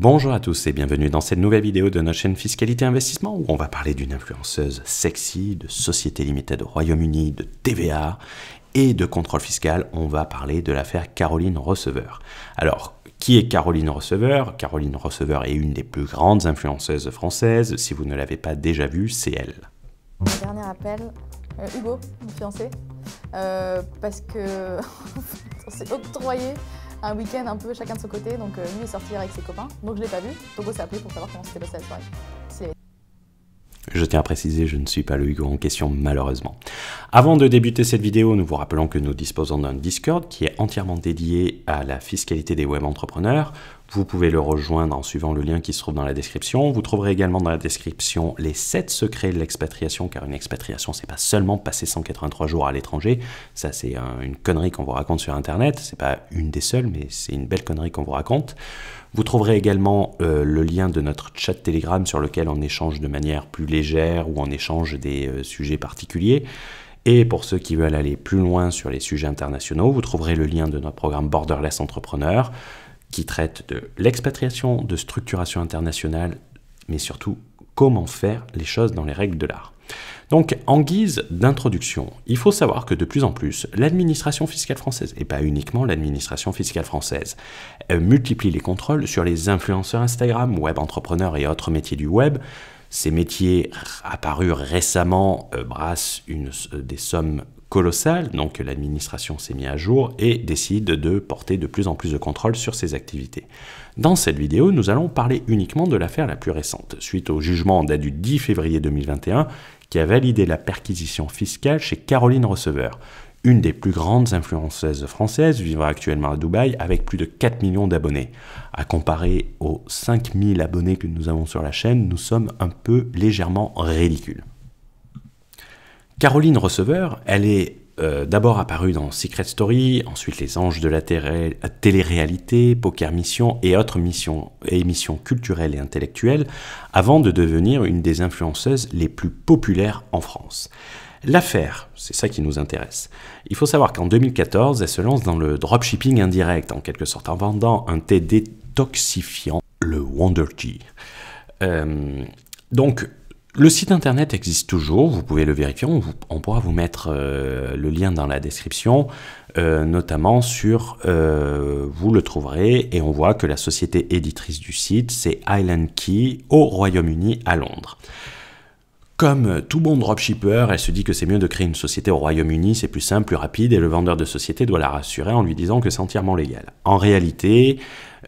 Bonjour à tous et bienvenue dans cette nouvelle vidéo de notre chaîne Fiscalité Investissement où on va parler d'une influenceuse sexy, de société limitée de Royaume-Uni, de TVA et de contrôle fiscal. On va parler de l'affaire Caroline Receveur. Alors, qui est Caroline Receveur Caroline Receveur est une des plus grandes influenceuses françaises. Si vous ne l'avez pas déjà vue, c'est elle. Dernier appel, euh, Hugo, mon fiancé, euh, parce que on s'est octroyé un week-end un peu chacun de son côté, donc euh, lui est sorti avec ses copains, donc je l'ai pas vu. Togo s'est appelé pour savoir comment se passé la soirée. Je tiens à préciser, je ne suis pas le Hugo en question malheureusement. Avant de débuter cette vidéo, nous vous rappelons que nous disposons d'un Discord qui est entièrement dédié à la fiscalité des web entrepreneurs. Vous pouvez le rejoindre en suivant le lien qui se trouve dans la description. Vous trouverez également dans la description les 7 secrets de l'expatriation, car une expatriation, c'est pas seulement passer 183 jours à l'étranger. Ça, c'est une connerie qu'on vous raconte sur Internet. C'est pas une des seules, mais c'est une belle connerie qu'on vous raconte. Vous trouverez également euh, le lien de notre chat Telegram sur lequel on échange de manière plus légère ou on échange des euh, sujets particuliers. Et pour ceux qui veulent aller plus loin sur les sujets internationaux, vous trouverez le lien de notre programme Borderless Entrepreneur qui traite de l'expatriation, de structuration internationale, mais surtout comment faire les choses dans les règles de l'art. Donc, en guise d'introduction, il faut savoir que de plus en plus, l'administration fiscale française, et pas uniquement l'administration fiscale française, euh, multiplie les contrôles sur les influenceurs Instagram, web entrepreneurs et autres métiers du web. Ces métiers apparus récemment euh, brassent une, des sommes Colossal, donc l'administration s'est mise à jour et décide de porter de plus en plus de contrôle sur ses activités. Dans cette vidéo, nous allons parler uniquement de l'affaire la plus récente, suite au jugement en date du 10 février 2021 qui a validé la perquisition fiscale chez Caroline Receveur, une des plus grandes influenceuses françaises vivant actuellement à Dubaï avec plus de 4 millions d'abonnés. À comparer aux 5000 abonnés que nous avons sur la chaîne, nous sommes un peu légèrement ridicules. Caroline Receveur, elle est euh, d'abord apparue dans Secret Story, ensuite Les Anges de la télé-réalité, Poker Mission et autres missions, émissions culturelles et intellectuelles, avant de devenir une des influenceuses les plus populaires en France. L'affaire, c'est ça qui nous intéresse. Il faut savoir qu'en 2014, elle se lance dans le dropshipping indirect, en quelque sorte, en vendant un thé détoxifiant, le Wonder Tea. Euh, donc, le site internet existe toujours, vous pouvez le vérifier, on, pourra vous mettre euh, le lien dans la description, euh, notamment sur, euh, vous le trouverez, et on voit que la société éditrice du site, c'est Island Key au Royaume-Uni à Londres. Comme tout bon dropshipper, elle se dit que c'est mieux de créer une société au Royaume-Uni, c'est plus simple, plus rapide, et le vendeur de société doit la rassurer en lui disant que c'est entièrement légal. En réalité,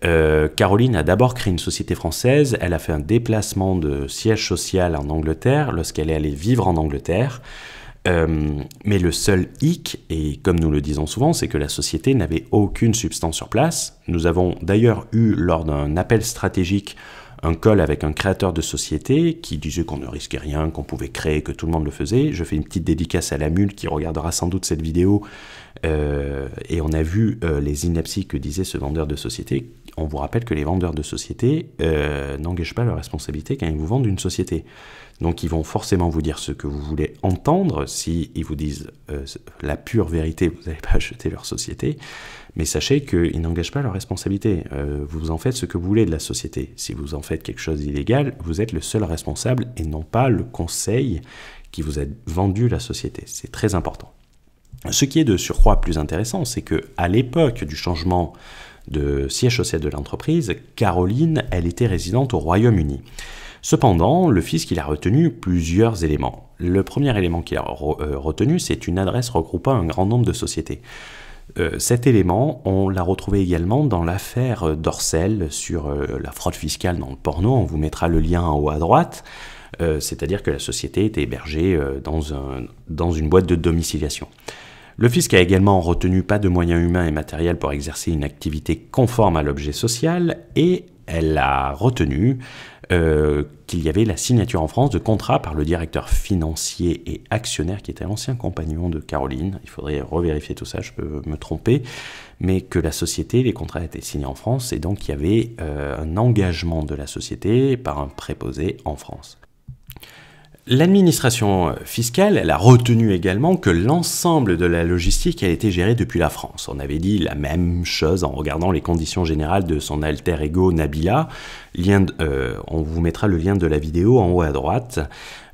euh, Caroline a d'abord créé une société française, elle a fait un déplacement de siège social en Angleterre lorsqu'elle est allée vivre en Angleterre. Euh, mais le seul hic, et comme nous le disons souvent, c'est que la société n'avait aucune substance sur place. Nous avons d'ailleurs eu, lors d'un appel stratégique un call avec un créateur de société qui disait qu'on ne risquait rien, qu'on pouvait créer, que tout le monde le faisait. Je fais une petite dédicace à la mule qui regardera sans doute cette vidéo euh, et on a vu euh, les inepties que disait ce vendeur de société. On vous rappelle que les vendeurs de société euh, n'engagent pas leur responsabilité quand ils vous vendent une société. Donc ils vont forcément vous dire ce que vous voulez entendre. Si ils vous disent la pure vérité, vous n'allez pas acheter leur société. Mais sachez qu'ils n'engagent pas leur responsabilité. vous en faites ce que vous voulez de la société. Si vous en faites quelque chose d'illégal, vous êtes le seul responsable et non pas le conseil qui vous a vendu la société. C'est très important. Ce qui est de surcroît plus intéressant, c'est que à l'époque du changement de siège social de l'entreprise, Caroline, elle était résidente au Royaume-Uni. Cependant, le fisc a retenu plusieurs éléments. Le premier élément qu'il a euh, retenu, c'est une adresse regroupant un grand nombre de sociétés. Euh, cet élément, on l'a retrouvé également dans l'affaire Dorcel sur euh, la fraude fiscale dans le porno. On vous mettra le lien en haut à droite. C'est-à-dire que la société était hébergée dans une boîte de domiciliation. Le fisc a également retenu pas de moyens humains et matériels pour exercer une activité conforme à l'objet social et elle a retenu euh, qu'il y avait la signature en France de contrats par le directeur financier et actionnaire qui était l'ancien compagnon de Caroline. Il faudrait revérifier tout ça, je peux me tromper. Mais que la société, les contrats étaient signés en France et donc il y avait euh, un engagement de la société par un préposé en France. L'administration fiscale, elle a retenu également que l'ensemble de la logistique a été gérée depuis la France. On avait dit la même chose en regardant les conditions générales de son alter ego Nabila. Euh, on vous mettra le lien de la vidéo en haut à droite,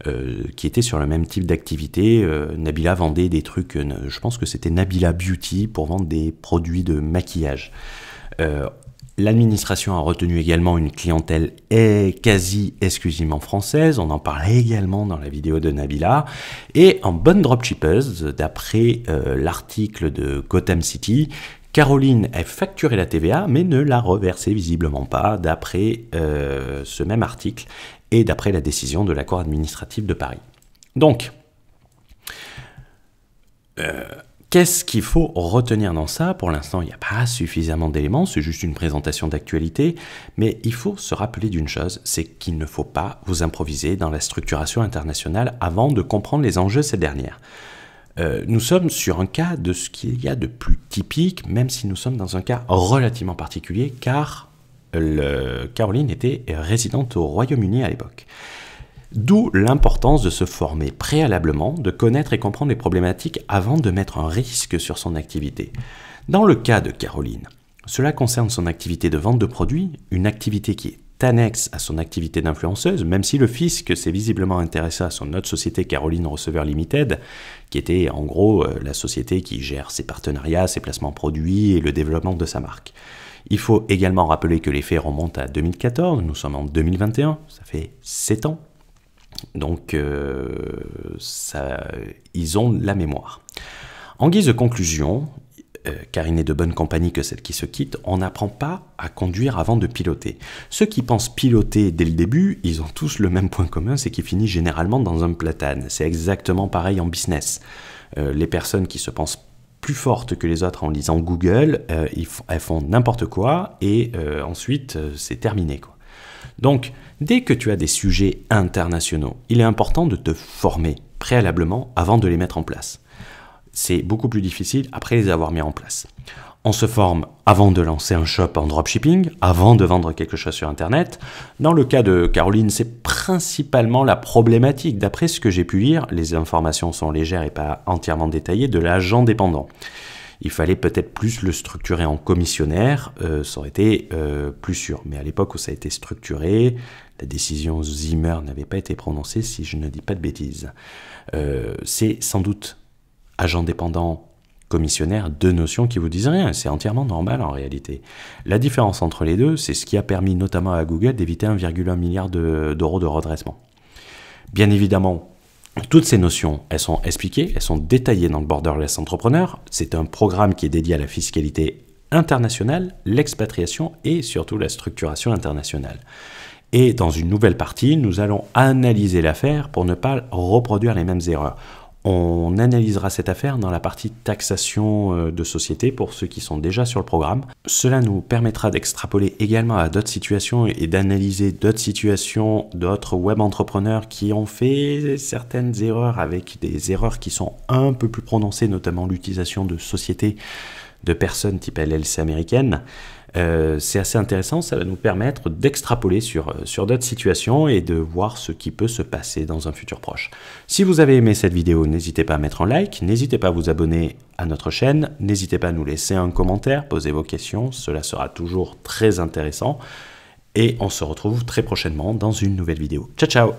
euh, qui était sur le même type d'activité. Euh, Nabila vendait des trucs, je pense que c'était Nabila Beauty pour vendre des produits de maquillage. L'administration a retenu également une clientèle quasi exclusivement française, on en parlait également dans la vidéo de Nabila, et en bonne dropshippeuse, d'après euh, l'article de Gotham City, Caroline a facturé la TVA mais ne l'a reversée visiblement pas, d'après euh, ce même article et d'après la décision de la Cour administrative de Paris. Donc, euh, Qu'est-ce qu'il faut retenir dans ça Pour l'instant, il n'y a pas suffisamment d'éléments, c'est juste une présentation d'actualité, mais il faut se rappeler d'une chose, c'est qu'il ne faut pas vous improviser dans la structuration internationale avant de comprendre les enjeux de ces dernières. Euh, nous sommes sur un cas de ce qu'il y a de plus typique, même si nous sommes dans un cas relativement particulier, car Caroline était résidente au Royaume-Uni à l'époque. D'où l'importance de se former préalablement, de connaître et comprendre les problématiques avant de mettre un risque sur son activité. Dans le cas de Caroline, cela concerne son activité de vente de produits, une activité qui est annexe à son activité d'influenceuse, même si le fisc s'est visiblement intéressé à son autre société Caroline Receveur Limited, qui était en gros euh, la société qui gère ses partenariats, ses placements produits et le développement de sa marque. Il faut également rappeler que les faits remontent à 2014, nous sommes en 2021, ça fait 7 ans donc, euh, ça, ils ont la mémoire. En guise de conclusion, euh, car il n'est de bonne compagnie que celle qui se quitte, on n'apprend pas à conduire avant de piloter. Ceux qui pensent piloter dès le début, ils ont tous le même point commun, c'est qu'ils finissent généralement dans un platane. C'est exactement pareil en business. Euh, les personnes qui se pensent plus fortes que les autres en lisant Google, elles font n'importe quoi et ensuite c'est terminé. Quoi. Donc, dès que tu as des sujets internationaux, il est important de te former préalablement avant de les mettre en place. C'est beaucoup plus difficile après les avoir mis en place. On se forme avant de lancer un shop en dropshipping, avant de vendre quelque chose sur Internet. Dans le cas de Caroline, c'est principalement la problématique. D'après ce que j'ai pu lire, les informations sont légères et pas entièrement détaillées de l'agent dépendant. Il fallait peut-être plus le structurer en commissionnaire, euh, ça aurait été euh, plus sûr. Mais à l'époque où ça a été structuré, la décision Zimmer n'avait pas été prononcée, si je ne dis pas de bêtises. Euh, c'est sans doute agent dépendant, commissionnaire, deux notions qui vous disent rien. C'est entièrement normal en réalité. La différence entre les deux, c'est ce qui a permis notamment à Google d'éviter 1,1 milliard d'euros de redressement. Bien évidemment, toutes ces notions, elles sont expliquées, elles sont détaillées dans le Borderless Entrepreneur. C'est un programme qui est dédié à la fiscalité internationale, l'expatriation et surtout la structuration internationale. Et dans une nouvelle partie, nous allons analyser l'affaire pour ne pas reproduire les mêmes erreurs. On analysera cette affaire dans la partie taxation euh, de société pour ceux qui sont déjà sur le programme. Cela nous permettra d'extrapoler également à d'autres situations et d'analyser d'autres situations d'autres web entrepreneurs qui ont fait certaines erreurs avec des erreurs qui sont un peu plus prononcées, notamment l'utilisation de sociétés de personnes type LLC américaine. Euh, c'est assez intéressant, ça va nous permettre d'extrapoler sur, euh, sur d'autres situations et de voir ce qui peut se passer dans un futur proche. Si vous avez aimé cette vidéo, n'hésitez pas à mettre un like, n'hésitez pas à vous abonner à notre chaîne, n'hésitez pas à nous laisser un commentaire, poser vos questions, cela sera toujours très intéressant. Et on se retrouve très prochainement dans une nouvelle vidéo. Ciao ciao